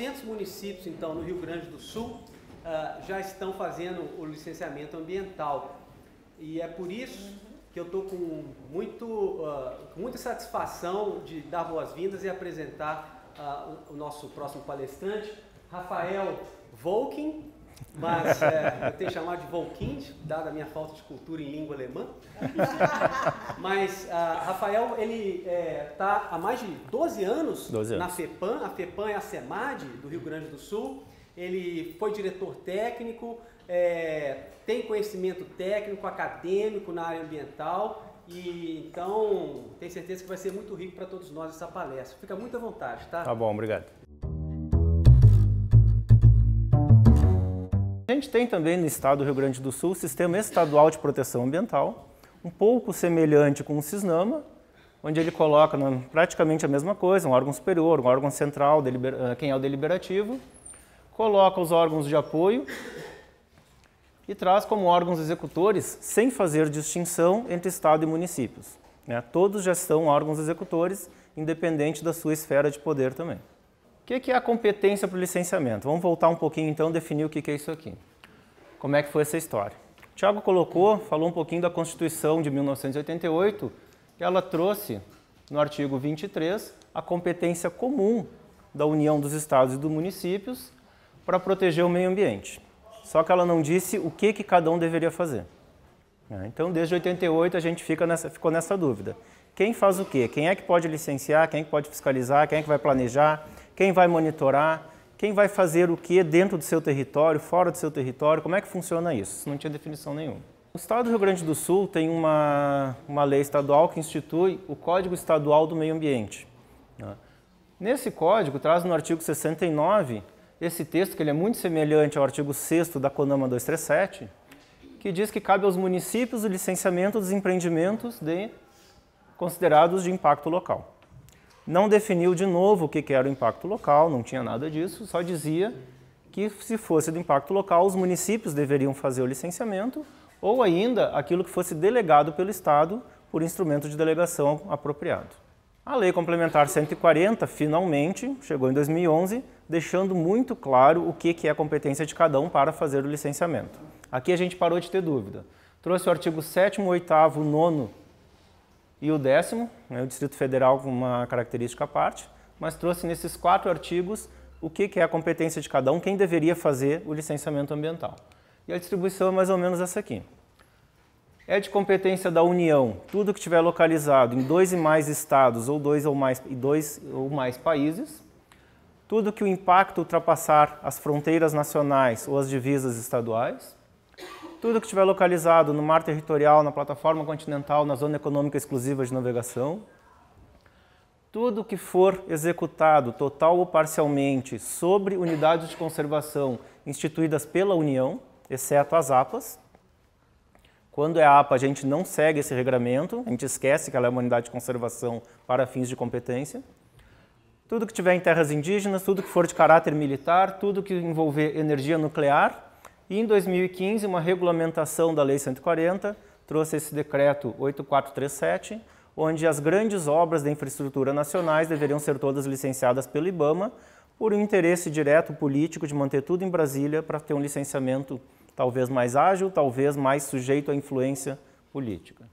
400 municípios, então, no Rio Grande do Sul, uh, já estão fazendo o licenciamento ambiental. E é por isso que eu estou com, muito, uh, com muita satisfação de dar boas-vindas e apresentar uh, o nosso próximo palestrante, Rafael Volkin, mas é, eu tenho chamado de Volkind, dada a minha falta de cultura em língua alemã. Mas uh, Rafael, ele está é, tá há mais de 12 anos, 12 anos, na FEPAM. A FEPAM é a SEMAD do Rio Grande do Sul. Ele foi diretor técnico, é, tem conhecimento técnico, acadêmico na área ambiental. E então, tenho certeza que vai ser muito rico para todos nós essa palestra. Fica muito à vontade, tá? Tá bom, obrigado. A gente tem também no estado do Rio Grande do Sul o Sistema Estadual de Proteção Ambiental, um pouco semelhante com o SISNAMA, onde ele coloca praticamente a mesma coisa, um órgão superior, um órgão central, eh, quem é o deliberativo, coloca os órgãos de apoio e traz como órgãos executores, sem fazer distinção entre Estado e municípios. Né? Todos já são órgãos executores, independente da sua esfera de poder também. O que é a competência para o licenciamento? Vamos voltar um pouquinho então definir o que é isso aqui. Como é que foi essa história? O Tiago colocou, falou um pouquinho da Constituição de 1988, que ela trouxe no artigo 23 a competência comum da União dos Estados e dos Municípios para proteger o meio ambiente. Só que ela não disse o que, que cada um deveria fazer. Né? Então, desde 88 a gente fica nessa, ficou nessa dúvida. Quem faz o quê? Quem é que pode licenciar? Quem é que pode fiscalizar? Quem é que vai planejar? quem vai monitorar, quem vai fazer o que dentro do seu território, fora do seu território, como é que funciona isso? não tinha definição nenhuma. O Estado do Rio Grande do Sul tem uma, uma lei estadual que institui o Código Estadual do Meio Ambiente. Né? Nesse código, traz no artigo 69 esse texto, que ele é muito semelhante ao artigo 6 da CONAMA 237, que diz que cabe aos municípios o licenciamento dos empreendimentos de, considerados de impacto local não definiu de novo o que era o impacto local, não tinha nada disso, só dizia que se fosse do impacto local, os municípios deveriam fazer o licenciamento ou ainda aquilo que fosse delegado pelo Estado por instrumento de delegação apropriado. A Lei Complementar 140, finalmente, chegou em 2011, deixando muito claro o que é a competência de cada um para fazer o licenciamento. Aqui a gente parou de ter dúvida. Trouxe o artigo 7, 8, 9 e o décimo, né, o Distrito Federal com uma característica à parte, mas trouxe nesses quatro artigos o que, que é a competência de cada um, quem deveria fazer o licenciamento ambiental. E a distribuição é mais ou menos essa aqui. É de competência da União tudo que estiver localizado em dois e mais estados ou dois ou mais, dois ou mais países, tudo que o impacto ultrapassar as fronteiras nacionais ou as divisas estaduais, tudo que estiver localizado no mar territorial, na plataforma continental, na zona econômica exclusiva de navegação. Tudo que for executado total ou parcialmente sobre unidades de conservação instituídas pela União, exceto as APAs. Quando é APA, a gente não segue esse regramento, a gente esquece que ela é uma unidade de conservação para fins de competência tudo que tiver em terras indígenas, tudo que for de caráter militar, tudo que envolver energia nuclear, e em 2015, uma regulamentação da Lei 140 trouxe esse decreto 8437, onde as grandes obras de infraestrutura nacionais deveriam ser todas licenciadas pelo IBAMA, por um interesse direto político de manter tudo em Brasília para ter um licenciamento talvez mais ágil, talvez mais sujeito à influência política.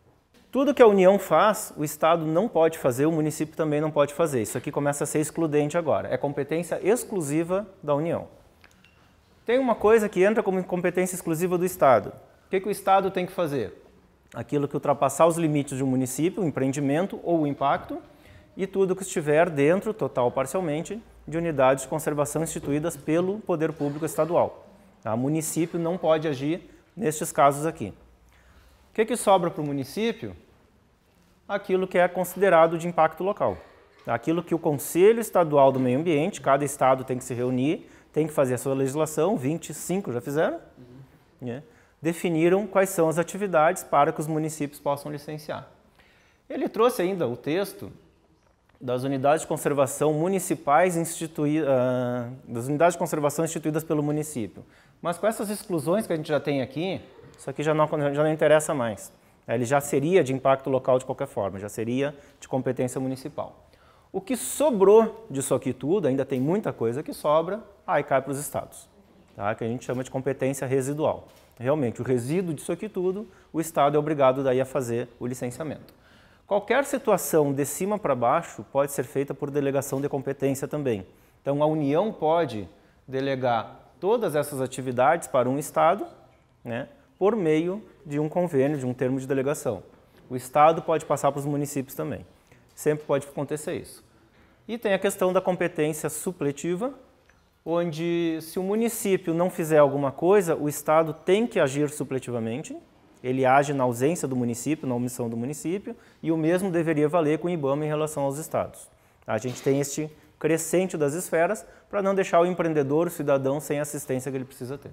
Tudo que a União faz, o Estado não pode fazer, o município também não pode fazer. Isso aqui começa a ser excludente agora. É competência exclusiva da União. Tem uma coisa que entra como competência exclusiva do Estado. O que, que o Estado tem que fazer? Aquilo que ultrapassar os limites de um município, o empreendimento ou o impacto, e tudo que estiver dentro, total ou parcialmente, de unidades de conservação instituídas pelo poder público estadual. O tá? município não pode agir nestes casos aqui. O que, que sobra para o município? Aquilo que é considerado de impacto local. Aquilo que o Conselho Estadual do Meio Ambiente, cada estado tem que se reunir tem que fazer a sua legislação, 25 já fizeram, uhum. né? definiram quais são as atividades para que os municípios possam licenciar. Ele trouxe ainda o texto das unidades de conservação municipais instituídas, ah, das unidades de conservação instituídas pelo município. Mas com essas exclusões que a gente já tem aqui, isso aqui já não, já não interessa mais. Ele já seria de impacto local de qualquer forma, já seria de competência municipal. O que sobrou disso aqui tudo, ainda tem muita coisa que sobra, aí cai para os estados, tá? que a gente chama de competência residual. Realmente, o resíduo disso aqui tudo, o estado é obrigado daí a fazer o licenciamento. Qualquer situação de cima para baixo pode ser feita por delegação de competência também. Então, a União pode delegar todas essas atividades para um Estado né, por meio de um convênio, de um termo de delegação. O Estado pode passar para os municípios também. Sempre pode acontecer isso. E tem a questão da competência supletiva, onde se o município não fizer alguma coisa, o Estado tem que agir supletivamente, ele age na ausência do município, na omissão do município, e o mesmo deveria valer com o IBAMA em relação aos estados. A gente tem este crescente das esferas para não deixar o empreendedor, o cidadão, sem a assistência que ele precisa ter.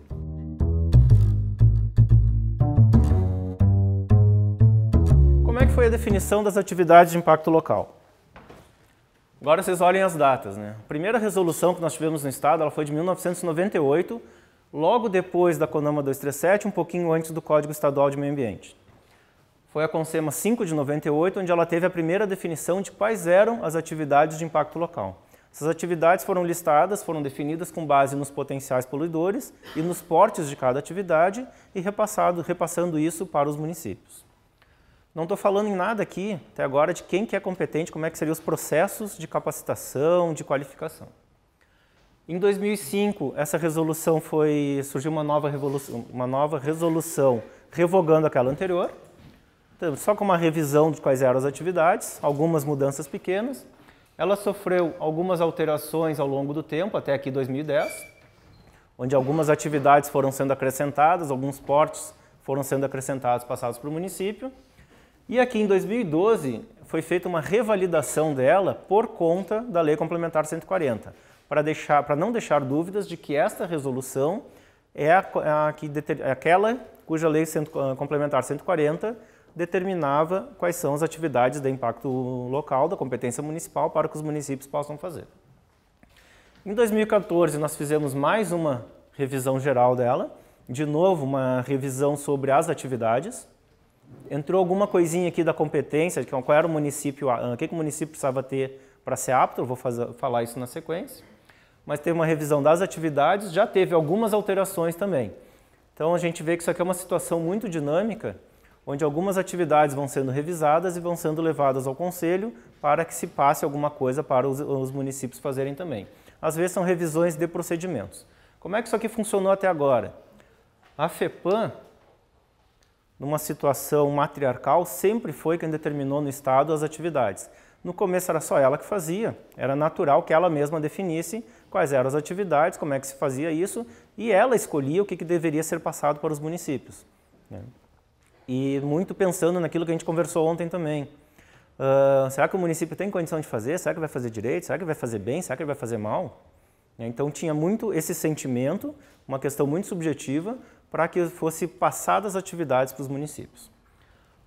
Como é que foi a definição das atividades de impacto local? Agora vocês olhem as datas, né? A primeira resolução que nós tivemos no Estado, ela foi de 1998, logo depois da CONAMA 237, um pouquinho antes do Código Estadual de Meio Ambiente. Foi a CONSEMA 5 de 98, onde ela teve a primeira definição de quais eram as atividades de impacto local. Essas atividades foram listadas, foram definidas com base nos potenciais poluidores e nos portes de cada atividade e repassado, repassando isso para os municípios. Não estou falando em nada aqui, até agora, de quem que é competente, como é que seriam os processos de capacitação, de qualificação. Em 2005, essa resolução foi surgiu uma nova, uma nova resolução revogando aquela anterior, então, só com uma revisão de quais eram as atividades, algumas mudanças pequenas. Ela sofreu algumas alterações ao longo do tempo, até aqui 2010, onde algumas atividades foram sendo acrescentadas, alguns portes foram sendo acrescentados, passados para o município. E aqui em 2012 foi feita uma revalidação dela por conta da Lei Complementar 140, para deixar, para não deixar dúvidas de que esta resolução é a, a que é aquela cuja Lei ah, Complementar 140 determinava quais são as atividades de impacto local da competência municipal para que os municípios possam fazer. Em 2014 nós fizemos mais uma revisão geral dela, de novo uma revisão sobre as atividades entrou alguma coisinha aqui da competência, de é qual era o município, ah, o que, que o município precisava ter para ser apto, eu vou fazer, falar isso na sequência. Mas teve uma revisão das atividades, já teve algumas alterações também. Então a gente vê que isso aqui é uma situação muito dinâmica, onde algumas atividades vão sendo revisadas e vão sendo levadas ao conselho para que se passe alguma coisa para os, os municípios fazerem também. Às vezes são revisões de procedimentos. Como é que isso aqui funcionou até agora? A FEPAM numa situação matriarcal, sempre foi quem determinou no Estado as atividades. No começo era só ela que fazia, era natural que ela mesma definisse quais eram as atividades, como é que se fazia isso, e ela escolhia o que, que deveria ser passado para os municípios. Né? E muito pensando naquilo que a gente conversou ontem também. Uh, será que o município tem condição de fazer? Será que vai fazer direito? Será que vai fazer bem? Será que vai fazer mal? Então tinha muito esse sentimento, uma questão muito subjetiva, para que fosse passadas atividades para os municípios.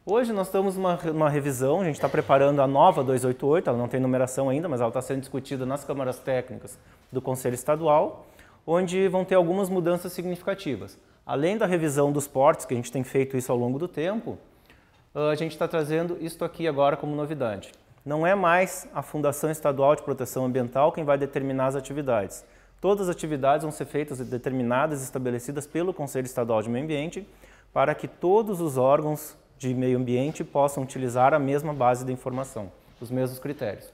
Hoje nós estamos numa uma revisão, a gente está preparando a nova 288, ela não tem numeração ainda, mas ela está sendo discutida nas câmaras técnicas do Conselho Estadual, onde vão ter algumas mudanças significativas. Além da revisão dos portes, que a gente tem feito isso ao longo do tempo, a gente está trazendo isto aqui agora como novidade. Não é mais a Fundação Estadual de Proteção Ambiental quem vai determinar as atividades, Todas as atividades vão ser feitas e determinadas, estabelecidas pelo Conselho Estadual de Meio Ambiente, para que todos os órgãos de meio ambiente possam utilizar a mesma base de informação, os mesmos critérios.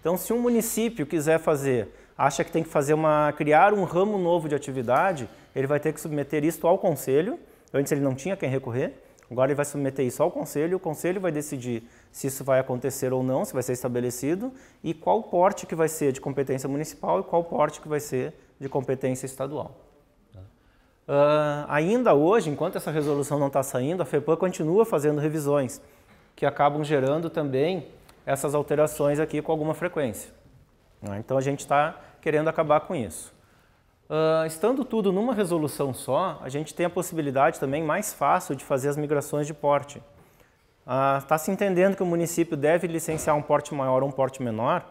Então, se um município quiser fazer, acha que tem que fazer uma criar um ramo novo de atividade, ele vai ter que submeter isso ao conselho. Antes ele não tinha quem recorrer. Agora ele vai submeter isso ao conselho, o conselho vai decidir se isso vai acontecer ou não, se vai ser estabelecido, e qual porte que vai ser de competência municipal e qual porte que vai ser de competência estadual. Uh, ainda hoje, enquanto essa resolução não está saindo, a FEPAM continua fazendo revisões, que acabam gerando também essas alterações aqui com alguma frequência. Né? Então a gente está querendo acabar com isso. Uh, estando tudo numa resolução só, a gente tem a possibilidade também mais fácil de fazer as migrações de porte. Está ah, uh, se entendendo que o município deve licenciar um porte maior ou um porte menor.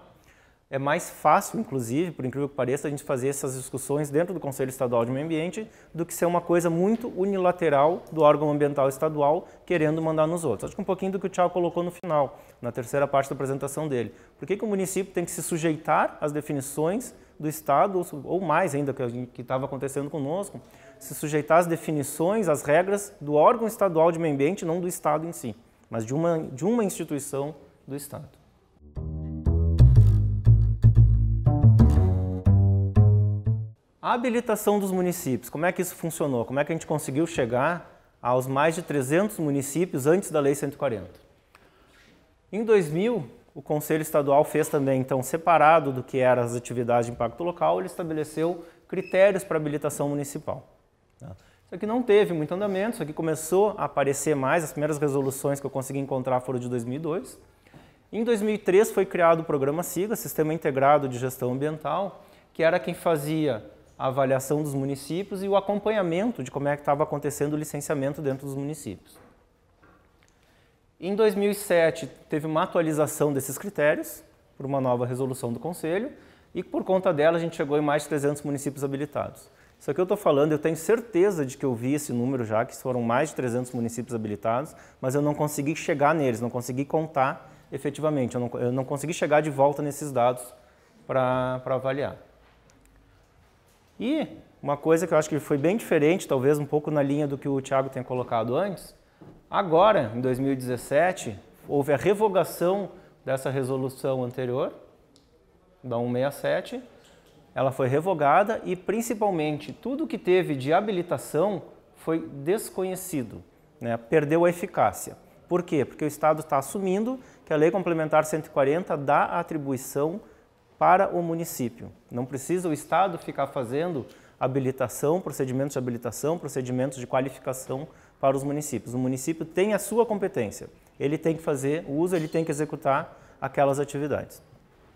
É mais fácil, inclusive, por incrível que pareça, a gente fazer essas discussões dentro do Conselho Estadual de Meio Ambiente do que ser uma coisa muito unilateral do órgão ambiental estadual querendo mandar nos outros. Acho que um pouquinho do que o Tchau colocou no final, na terceira parte da apresentação dele. Por que, que o município tem que se sujeitar às definições do Estado, ou, mais ainda, que estava acontecendo conosco, se sujeitar às definições, às regras do órgão estadual de meio ambiente, não do Estado em si, mas de uma, de uma instituição do Estado. A habilitação dos municípios, como é que isso funcionou? Como é que a gente conseguiu chegar aos mais de 300 municípios antes da Lei 140? Em 2000, o Conselho Estadual fez também, então, separado do que eram as atividades de impacto local, ele estabeleceu critérios para habilitação municipal. Isso né? aqui não teve muito andamento, isso aqui começou a aparecer mais, as primeiras resoluções que eu consegui encontrar foram de 2002. Em 2003 foi criado o programa SIGA, Sistema Integrado de Gestão Ambiental, que era quem fazia a avaliação dos municípios e o acompanhamento de como é que estava acontecendo o licenciamento dentro dos municípios. Em 2007, teve uma atualização desses critérios por uma nova resolução do Conselho e por conta dela a gente chegou em mais de 300 municípios habilitados. Isso aqui eu estou falando, eu tenho certeza de que eu vi esse número já, que foram mais de 300 municípios habilitados, mas eu não consegui chegar neles, não consegui contar efetivamente, eu não, eu não consegui chegar de volta nesses dados para avaliar. E uma coisa que eu acho que foi bem diferente, talvez um pouco na linha do que o Tiago tenha colocado antes, Agora, em 2017, houve a revogação dessa resolução anterior, da 167. Ela foi revogada e, principalmente, tudo que teve de habilitação foi desconhecido, né? perdeu a eficácia. Por quê? Porque o Estado está assumindo que a Lei Complementar 140 dá atribuição para o município. Não precisa o Estado ficar fazendo habilitação, procedimentos de habilitação, procedimentos de qualificação para os municípios. O município tem a sua competência, ele tem que fazer o uso, ele tem que executar aquelas atividades.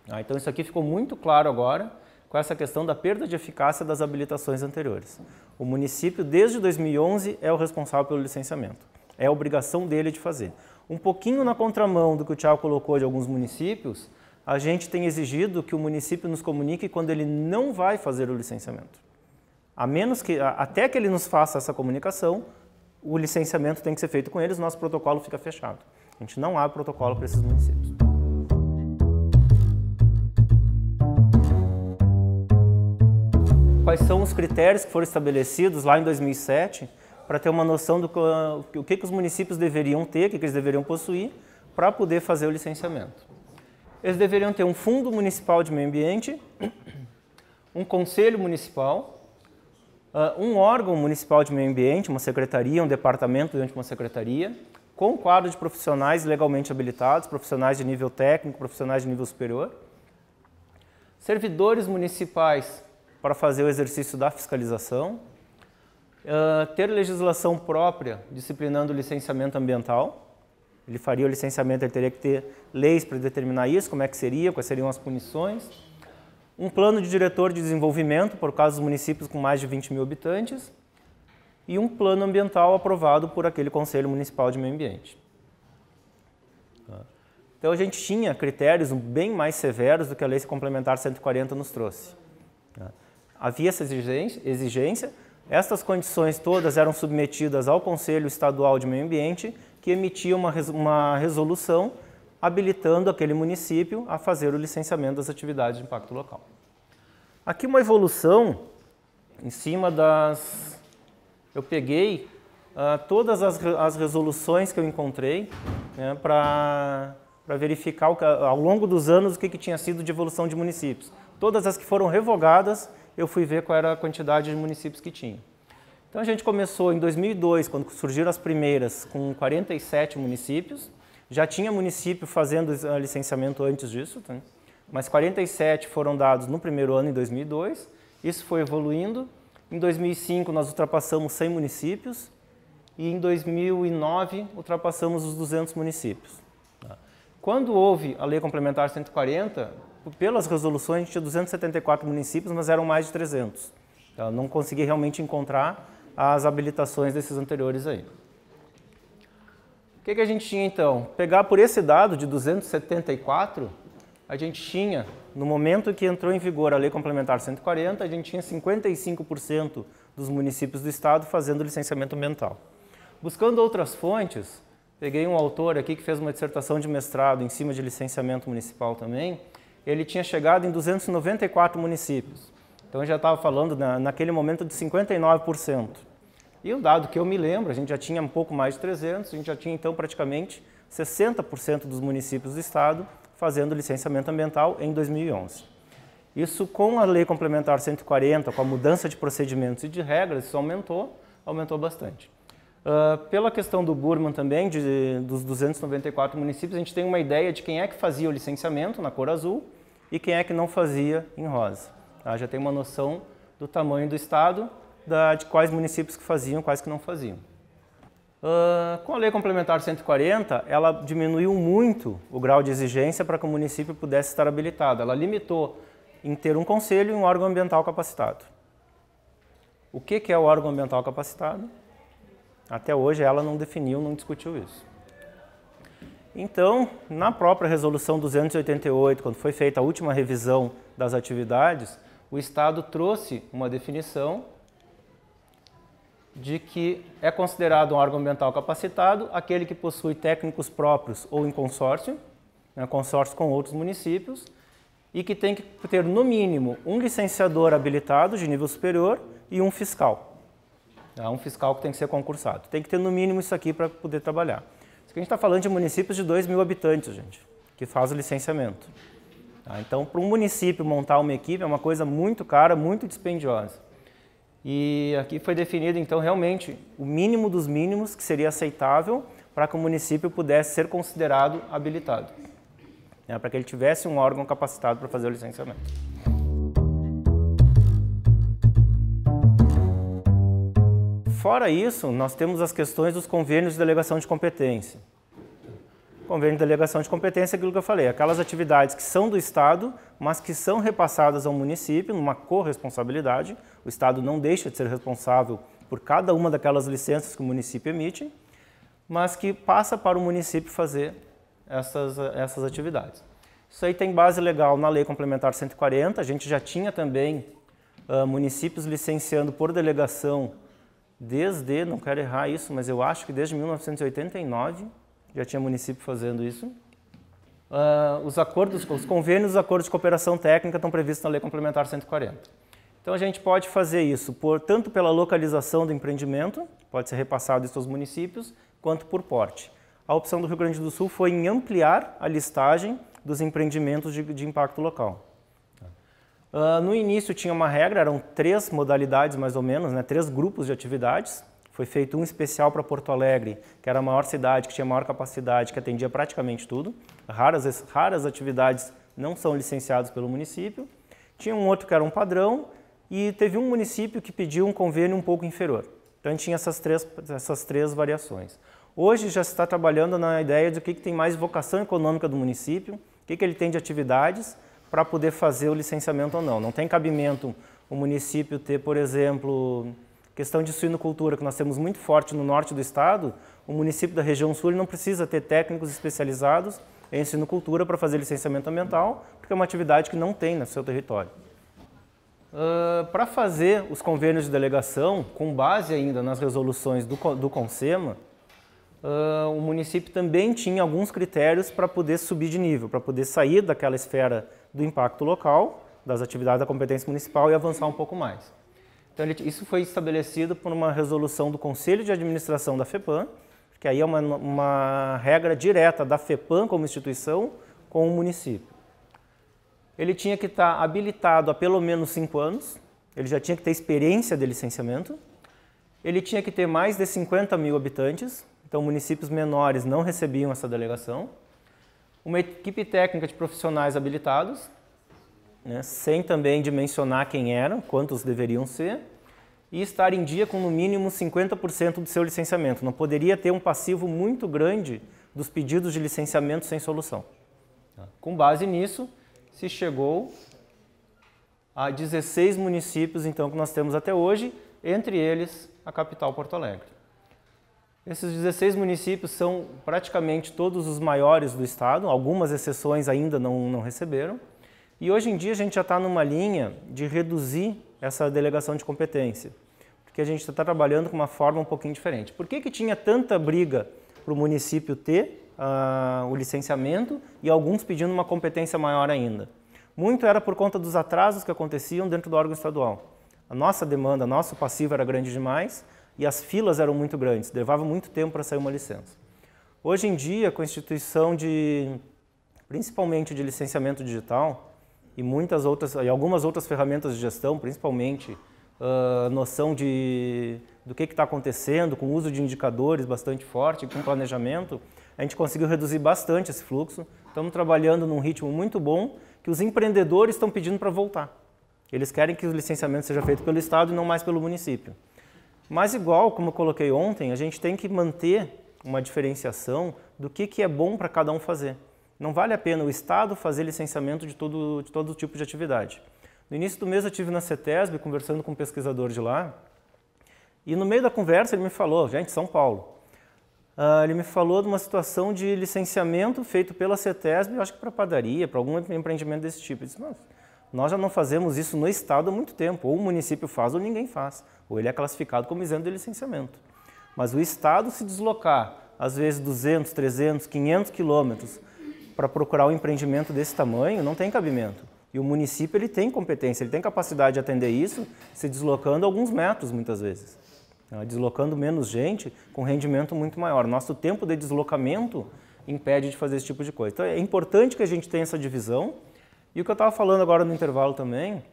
Ah, então isso aqui ficou muito claro agora com essa questão da perda de eficácia das habilitações anteriores. O município, desde 2011, é o responsável pelo licenciamento. É a obrigação dele de fazer. Um pouquinho na contramão do que o Tiago colocou de alguns municípios, a gente tem exigido que o município nos comunique quando ele não vai fazer o licenciamento. A menos que, até que ele nos faça essa comunicação, o licenciamento tem que ser feito com eles, nosso protocolo fica fechado. A gente não abre protocolo para esses municípios. Quais são os critérios que foram estabelecidos lá em 2007 para ter uma noção do que, o que, que os municípios deveriam ter, o que, que eles deveriam possuir para poder fazer o licenciamento? Eles deveriam ter um fundo municipal de meio ambiente, um conselho municipal, uh, um órgão municipal de meio ambiente, uma secretaria, um departamento dentro de uma secretaria, com um quadro de profissionais legalmente habilitados, profissionais de nível técnico, profissionais de nível superior, servidores municipais para fazer o exercício da fiscalização, uh, ter legislação própria disciplinando o licenciamento ambiental, ele faria o licenciamento, ele teria que ter leis para determinar isso, como é que seria, quais seriam as punições, um plano de diretor de desenvolvimento, por causa dos municípios com mais de 20 mil habitantes, e um plano ambiental aprovado por aquele Conselho Municipal de Meio Ambiente. Tá? Então a gente tinha critérios bem mais severos do que a Lei Complementar 140 nos trouxe. Tá? Havia essa exigência, estas condições todas eram submetidas ao Conselho Estadual de Meio Ambiente, que emitia uma resolução habilitando aquele município a fazer o licenciamento das atividades de impacto local. Aqui uma evolução em cima das... Eu peguei uh, todas as, as, resoluções que eu encontrei né, para verificar o, ao longo dos anos o que, que tinha sido de evolução de municípios. Todas as que foram revogadas, eu fui ver qual era a quantidade de municípios que tinha. Então a gente começou em 2002, quando surgiram as primeiras, com 47 municípios. Já tinha município fazendo ah, licenciamento antes disso, tá? mas 47 foram dados no primeiro ano, em 2002. Isso foi evoluindo. Em 2005, nós ultrapassamos 100 municípios e em 2009 ultrapassamos os 200 municípios. Tá. Quando houve a Lei Complementar 140, pelas resoluções a gente tinha 274 municípios, mas eram mais de 300. Então, tá? não consegui realmente encontrar as habilitações desses anteriores aí. O que, que a gente tinha então? Pegar por esse dado de 274, a gente tinha, no momento que entrou em vigor a Lei Complementar 140, a gente tinha 55% dos municípios do estado fazendo licenciamento ambiental. Buscando outras fontes, peguei um autor aqui que fez uma dissertação de mestrado em cima de licenciamento municipal também, ele tinha chegado em 294 municípios. Então já estava falando na, naquele momento de 59%. E o dado que eu me lembro, a gente já tinha um pouco mais de 300, a gente já tinha então praticamente 60% dos municípios do estado fazendo licenciamento ambiental em 2011. Isso com a lei complementar 140, com a mudança de procedimentos e de regras, isso aumentou, aumentou bastante. Uh, pela questão do Burman também, de, dos 294 municípios, a gente tem uma ideia de quem é que fazia o licenciamento na cor azul e quem é que não fazia em rosa. Tá? Já tem uma noção do tamanho do estado da, de quais municípios que faziam, quais que não faziam. Uh, com a Lei Complementar 140, ela diminuiu muito o grau de exigência para que o município pudesse estar habilitado. Ela limitou em ter um conselho e um órgão ambiental capacitado. O que, que é o órgão ambiental capacitado? Até hoje ela não definiu, não discutiu isso. Então, na própria resolução 288, quando foi feita a última revisão das atividades, o Estado trouxe uma definição de que é considerado um órgão ambiental capacitado aquele que possui técnicos próprios ou em consórcio, né, consórcio com outros municípios, e que tem que ter, no mínimo, um licenciador habilitado de nível superior e um fiscal. É um fiscal que tem que ser concursado. Tem que ter, no mínimo, isso aqui para poder trabalhar. Isso que a gente está falando de municípios de 2 mil habitantes, gente, que faz o licenciamento. Tá? Então, para um município montar uma equipe é uma coisa muito cara, muito dispendiosa. E aqui foi definido, então, realmente o mínimo dos mínimos que seria aceitável para que o município pudesse ser considerado habilitado, né, para que ele tivesse um órgão capacitado para fazer o licenciamento. Fora isso, nós temos as questões dos convênios de delegação de competência convênio de delegação de competência, aquilo que eu falei, aquelas atividades que são do Estado, mas que são repassadas ao município numa corresponsabilidade, o Estado não deixa de ser responsável por cada uma daquelas licenças que o município emite, mas que passa para o município fazer essas, essas atividades. Isso aí tem base legal na Lei Complementar 140, a gente já tinha também uh, municípios licenciando por delegação desde, não quero errar isso, mas eu acho que desde 1989, já tinha município fazendo isso. Uh, os acordos, os convênios, os acordos de cooperação técnica estão previstos na Lei Complementar 140. Então a gente pode fazer isso por, tanto pela localização do empreendimento, pode ser repassado isso aos municípios, quanto por porte. A opção do Rio Grande do Sul foi em ampliar a listagem dos empreendimentos de, de impacto local. Uh, no início tinha uma regra, eram três modalidades mais ou menos, né, três grupos de atividades. Foi feito um especial para Porto Alegre, que era a maior cidade, que tinha maior capacidade, que atendia praticamente tudo. Raras, raras atividades não são licenciadas pelo município. Tinha um outro que era um padrão e teve um município que pediu um convênio um pouco inferior. Então a gente tinha essas três, essas três variações. Hoje já se está trabalhando na ideia do que, que tem mais vocação econômica do município, o que, que ele tem de atividades para poder fazer o licenciamento ou não. Não tem cabimento o município ter, por exemplo, Questão de suinocultura, que nós temos muito forte no norte do estado, o município da região sul não precisa ter técnicos especializados em suinocultura para fazer licenciamento ambiental, porque é uma atividade que não tem no seu território. Uh, para fazer os convênios de delegação, com base ainda nas resoluções do, do CONSEMA, uh, o município também tinha alguns critérios para poder subir de nível, para poder sair daquela esfera do impacto local, das atividades da competência municipal e avançar um pouco mais. Então, ele, isso foi estabelecido por uma resolução do Conselho de Administração da FEPAM, que aí é uma, uma regra direta da FEPAM como instituição com o município. Ele tinha que estar habilitado há pelo menos cinco anos, ele já tinha que ter experiência de licenciamento, ele tinha que ter mais de 50 mil habitantes, então municípios menores não recebiam essa delegação, uma equipe técnica de profissionais habilitados, né, sem também dimensionar quem eram, quantos deveriam ser, e estar em dia com no mínimo 50% do seu licenciamento. Não poderia ter um passivo muito grande dos pedidos de licenciamento sem solução. Tá. Com base nisso, se chegou a 16 municípios então que nós temos até hoje, entre eles a capital Porto Alegre. Esses 16 municípios são praticamente todos os maiores do estado, algumas exceções ainda não, não receberam, e hoje em dia a gente já está numa linha de reduzir essa delegação de competência, porque a gente está trabalhando com uma forma um pouquinho diferente. Por que, que tinha tanta briga para o município ter uh, o licenciamento e alguns pedindo uma competência maior ainda? Muito era por conta dos atrasos que aconteciam dentro do órgão estadual. A nossa demanda, nosso passivo era grande demais e as filas eram muito grandes, levava muito tempo para sair uma licença. Hoje em dia, com a instituição de, principalmente de licenciamento digital, e muitas outras, e algumas outras ferramentas de gestão, principalmente uh, noção de do que está acontecendo, com o uso de indicadores bastante forte, com planejamento, a gente conseguiu reduzir bastante esse fluxo. Estamos trabalhando num ritmo muito bom que os empreendedores estão pedindo para voltar. Eles querem que o licenciamento seja feito pelo Estado e não mais pelo município. Mas igual, como eu coloquei ontem, a gente tem que manter uma diferenciação do que, que é bom para cada um fazer não vale a pena o Estado fazer licenciamento de todo, de todo tipo de atividade. No início do mês eu estive na CETESB conversando com um pesquisador de lá e no meio da conversa ele me falou, gente, São Paulo, uh, ele me falou de uma situação de licenciamento feito pela CETESB, eu acho que para padaria, para algum empreendimento desse tipo. Eu disse, mas nós já não fazemos isso no Estado há muito tempo, ou o município faz ou ninguém faz, ou ele é classificado como isento de licenciamento. Mas o Estado se deslocar, às vezes 200, 300, 500 quilômetros, para procurar um empreendimento desse tamanho não tem cabimento. E o município ele tem competência, ele tem capacidade de atender isso, se deslocando alguns metros muitas vezes. É, deslocando menos gente com rendimento muito maior. Nosso tempo de deslocamento impede de fazer esse tipo de coisa. Então é importante que a gente tenha essa divisão. E o que eu estava falando agora no intervalo também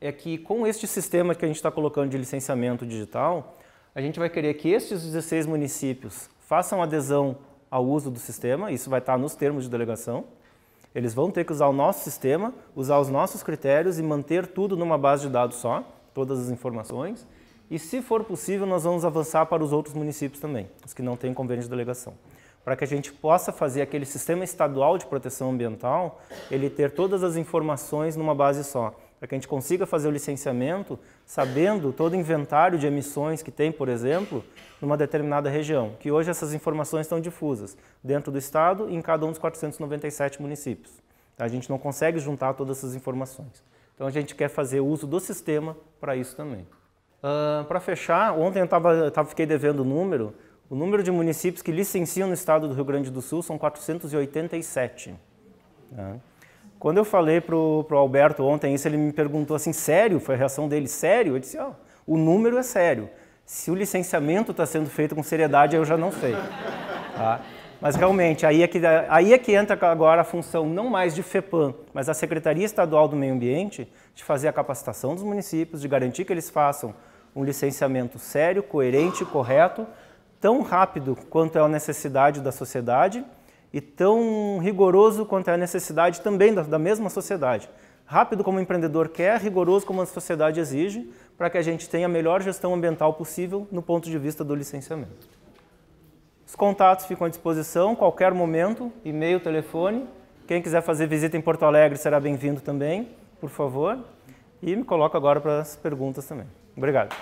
é que com este sistema que a gente está colocando de licenciamento digital, a gente vai querer que estes 16 municípios façam adesão ao uso do sistema, isso vai estar nos termos de delegação. Eles vão ter que usar o nosso sistema, usar os nossos critérios e manter tudo numa base de dados só, todas as informações. E se for possível, nós vamos avançar para os outros municípios também, os que não têm convênio de delegação. Para que a gente possa fazer aquele sistema estadual de proteção ambiental, ele ter todas as informações numa base só para que a gente consiga fazer o licenciamento sabendo todo o inventário de emissões que tem, por exemplo, numa determinada região, que hoje essas informações estão difusas dentro do estado e em cada um dos 497 municípios. Tá? A gente não consegue juntar todas essas informações. Então a gente quer fazer uso do sistema para isso também. Uh, para fechar, ontem eu tava, tava, fiquei devendo o número. O número de municípios que licenciam no estado do Rio Grande do Sul são 487. Né? Quando eu falei pro, pro Alberto ontem isso, ele me perguntou assim, sério? Foi a reação dele, sério? Eu disse, ó, oh, o número é sério. Se o licenciamento está sendo feito com seriedade, eu já não sei. Tá? Mas realmente, aí é, que, aí é que entra agora a função não mais de FEPAM, mas a Secretaria Estadual do Meio Ambiente, de fazer a capacitação dos municípios, de garantir que eles façam um licenciamento sério, coerente, correto, tão rápido quanto é a necessidade da sociedade e tão rigoroso quanto é a necessidade também da, da mesma sociedade. Rápido como o empreendedor quer, rigoroso como a sociedade exige, para que a gente tenha a melhor gestão ambiental possível no ponto de vista do licenciamento. Os contatos ficam à disposição, qualquer momento, e-mail, telefone. Quem quiser fazer visita em Porto Alegre será bem-vindo também, por favor. E me coloco agora para as perguntas também. Obrigado.